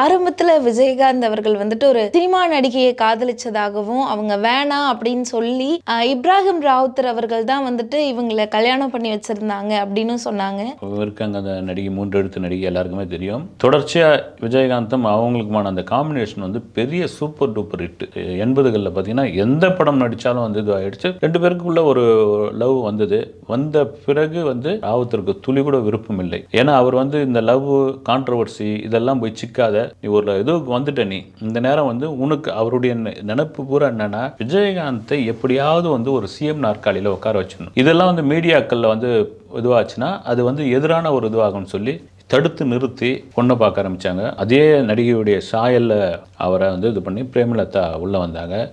ஆரம்பத்தில் விஜயகாந்த் அவர்கள் வந்துட்டு ஒரு சினிமா நடிகையை காதலிச்சதாகவும் அவங்க வேணாம் அப்படின்னு சொல்லி இப்ராஹிம் ராவுத்தர் அவர்கள் தான் வந்துட்டு இவங்களை கல்யாணம் பண்ணி வச்சிருந்தாங்க அப்படின்னு சொன்னாங்க இருக்காங்க அந்த நடிகை மூன்று எழுத்து நடிகை எல்லாருக்குமே தெரியும் தொடர்ச்சியாக விஜயகாந்தும் அவங்களுக்குமான அந்த காம்பினேஷன் வந்து பெரிய சூப்பர் டூப்பர் ஹிட் எண்பதுகளில் பார்த்தீங்கன்னா எந்த படம் நடித்தாலும் வந்து இதுவாகிடுச்சு ரெண்டு பேருக்குள்ள ஒரு லவ் வந்தது வந்த பிறகு வந்து ராவுத்தருக்கு துளி கூட விருப்பம் இல்லை ஏன்னா அவர் வந்து இந்த லவ் கான்ட்ரவர்சி இதெல்லாம் போய் சிக்கா இருக்காத நீ ஒரு இதுக்கு வந்துட்ட நீ இந்த நேரம் வந்து உனக்கு அவருடைய நினைப்பு பூரா என்னன்னா விஜயகாந்தை எப்படியாவது வந்து ஒரு சிஎம் நாற்காலியில் உட்கார வச்சிடணும் இதெல்லாம் வந்து மீடியாக்களில் வந்து இதுவாச்சுன்னா அது வந்து எதிரான ஒரு இதுவாகும்னு சொல்லி தடுத்து நிறுத்தி பொண்ணை பார்க்க ஆரம்பித்தாங்க அதே நடிகையுடைய சாயலில் அவரை வந்து இது பண்ணி பிரேமலதா உள்ளே வந்தாங்க